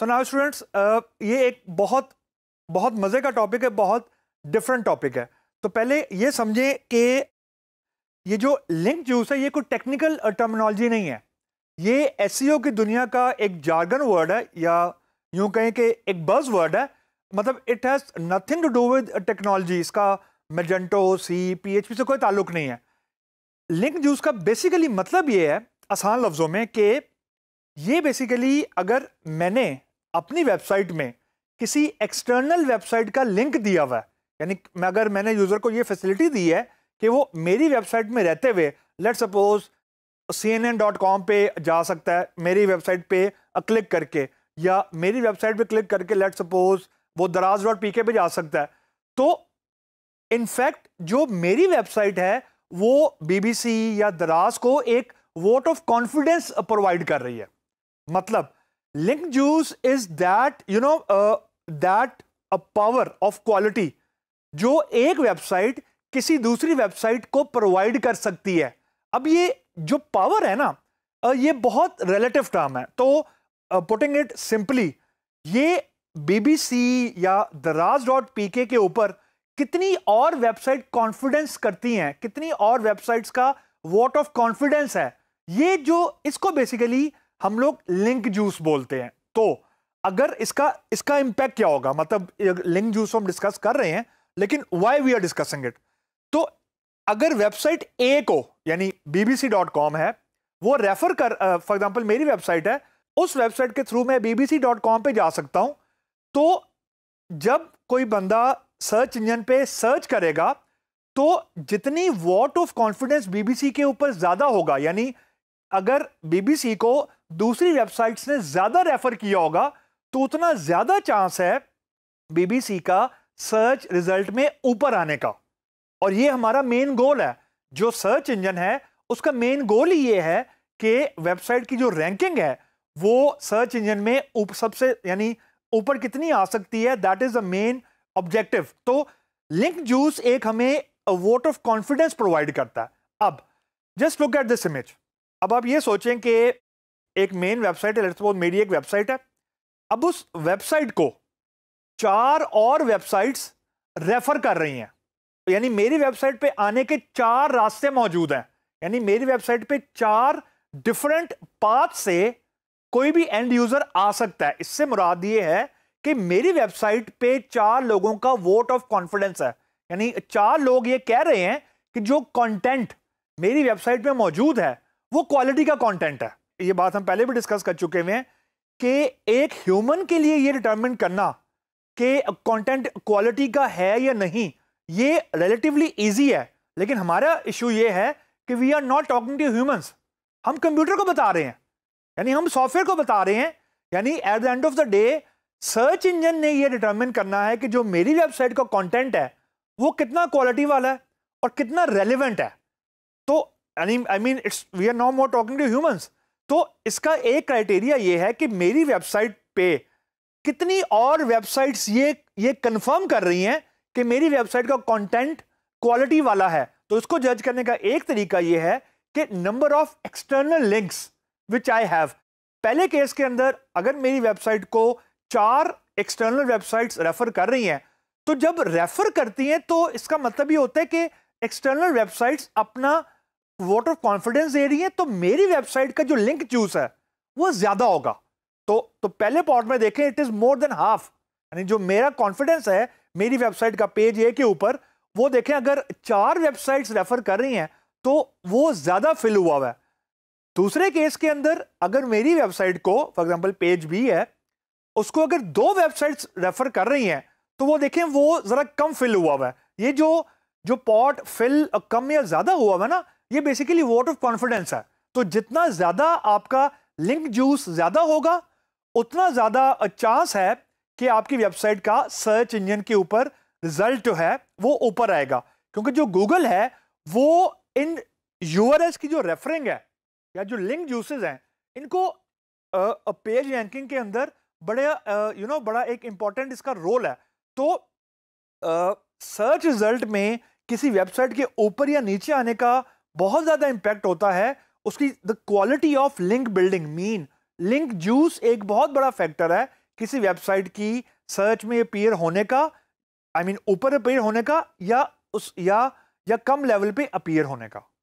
so now students ये एक बहुत बहुत मज़े का टॉपिक है बहुत डिफरेंट टॉपिक है तो पहले ये समझें कि ये जो लिंक जूस है ये कोई टेक्निकल टर्मिनोलॉजी uh, नहीं है ये एस e की दुनिया का एक जार्गन वर्ड है या यूँ कहें कि एक बज वर्ड है मतलब it has nothing to do with technology इसका Magento C P H P से कोई ताल्लुक नहीं है लिंक जूस का बेसिकली मतलब ये है आसान लफ्ज़ों में कि ये बेसिकली अगर मैंने अपनी वेबसाइट में किसी एक्सटर्नल वेबसाइट का लिंक दिया हुआ है यानी मैं अगर मैंने यूज़र को ये फैसिलिटी दी है कि वो मेरी वेबसाइट में रहते हुए let suppose C N N dot com पर जा सकता है मेरी वेबसाइट पे क्लिक करके या मेरी वेबसाइट पे क्लिक करके लेट सपोज वो दराज डॉट पी के पे जा सकता है तो इनफैक्ट जो मेरी वेबसाइट है वो सी या दराज को एक वोट ऑफ कॉन्फिडेंस प्रोवाइड कर रही है मतलब link juice is that you know that a power of quality जो एक वेबसाइट किसी दूसरी वेबसाइट को प्रोवाइड कर सकती है अब ये जो पावर है ना ये बहुत रिलेटिव टर्म है तो पुटिंग इट सिंपली ये बीबीसी या दराज डॉट पी के ऊपर कितनी और वेबसाइट कॉन्फिडेंस करती हैं कितनी और वेबसाइट्स का वोट ऑफ कॉन्फिडेंस है ये जो इसको बेसिकली हम लोग लिंक जूस बोलते हैं तो अगर इसका इसका इंपैक्ट क्या होगा मतलब लिंक जूस हम डिस्कस कर रहे हैं लेकिन why we are discussing it तो अगर वेबसाइट ए को यानी बीबीसी डॉट कॉम है वो रेफर कर फॉर एग्जाम्पल मेरी वेबसाइट है उस वेबसाइट के थ्रू मैं बीबीसी डॉट कॉम पर जा सकता हूं तो जब कोई बंदा सर्च इंजन पे सर्च करेगा तो जितनी वॉट ऑफ कॉन्फिडेंस बीबीसी के ऊपर ज़्यादा होगा यानी अगर बीबीसी को दूसरी वेबसाइट्स ने ज़्यादा रेफ़र किया होगा तो उतना ज़्यादा चांस है बीबीसी का सर्च रिजल्ट में ऊपर आने का और ये हमारा मेन गोल है जो सर्च इंजन है उसका मेन गोल ही ये है कि वेबसाइट की जो रैंकिंग है वो सर्च इंजन में उप, सबसे यानी ऊपर कितनी आ सकती है that is the main objective तो लिंक जूस एक हमें वोट ऑफ कॉन्फिडेंस प्रोवाइड करता है अब just look at this image अब आप ये सोचें कि एक मेन वेबसाइट है लेट्स मेरी एक वेबसाइट है अब उस वेबसाइट को चार और वेबसाइट्स रेफर कर रही हैं तो यानी मेरी वेबसाइट पे आने के चार रास्ते मौजूद हैं यानी मेरी वेबसाइट पे चार डिफरेंट पाथ से कोई भी एंड यूजर आ सकता है इससे मुराद ये है कि मेरी वेबसाइट पे चार लोगों का वोट ऑफ कॉन्फिडेंस है यानी चार लोग ये कह रहे हैं कि जो कंटेंट मेरी वेबसाइट में मौजूद है वो क्वालिटी का कंटेंट है ये बात हम पहले भी डिस्कस कर चुके हुए हैं कि एक ह्यूमन के लिए ये डिटर्मिन करना कि कंटेंट क्वालिटी का है या नहीं ये रिलेटिवली इजी है लेकिन हमारा इशू ये है कि we are not talking to humans हम कंप्यूटर को बता रहे हैं यानी हम सॉफ्टवेयर को बता रहे हैं यानी at the end of the day search engine ने ये डिटर्मिन करना है कि जो मेरी वेबसाइट का कॉन्टेंट है वो कितना क्वालिटी वाला है और कितना रेलिवेंट है तो I mean it's we are not more talking to humans तो इसका एक क्राइटेरिया ये है कि मेरी वेबसाइट पे कितनी और वेबसाइट्स ये ये कंफर्म कर रही हैं कि मेरी वेबसाइट का कंटेंट क्वालिटी वाला है तो इसको जज करने का एक तरीका ये है कि number of external links which I have पहले केस के अंदर अगर मेरी वेबसाइट को चार एक्सटर्नल वेबसाइट्स रेफर कर रही हैं तो जब रेफर करती हैं तो इसका मतलब ये होता है कि एक्सटर्नल वेबसाइट्स अपना वोट ऑफ कॉन्फिडेंस दे रही है तो मेरी वेबसाइट का जो लिंक चूज है वो ज्यादा होगा तो तो पहले पॉट में देखें it is more than half यानी जो मेरा कॉन्फिडेंस है मेरी वेबसाइट का पेज ए के ऊपर वो देखें अगर चार वेबसाइट्स रेफर कर रही हैं तो वो ज़्यादा फिल हुआ हुआ है दूसरे केस के अंदर अगर मेरी वेबसाइट को फॉर एग्जाम्पल पेज बी है उसको अगर दो वेबसाइट्स रेफर कर रही हैं तो वो देखें वो ज़रा कम फिल हुआ हुआ है ये जो जो पॉट फिल कम या ज़्यादा हुआ हुआ है ना ये बेसिकली वोट ऑफ कॉन्फिडेंस है तो जितना ज़्यादा आपका लिंक जूस ज़्यादा होगा उतना ज़्यादा चांस है कि आपकी वेबसाइट का सर्च इंजन के ऊपर रिजल्ट जो है वो ऊपर आएगा क्योंकि जो गूगल है वो इन यू की जो रेफरिंग है या जो लिंक जूसेस हैं इनको पेज रैंकिंग के अंदर बड़े यू नो बड़ा एक इंपॉर्टेंट इसका रोल है तो सर्च रिजल्ट में किसी वेबसाइट के ऊपर या नीचे आने का बहुत ज़्यादा इम्पैक्ट होता है उसकी the quality of link building mean link juice एक बहुत बड़ा फैक्टर है किसी वेबसाइट की सर्च में अपेयर होने का आई मीन ऊपर अपेयर होने का या उस या या कम लेवल पे अपेयर होने का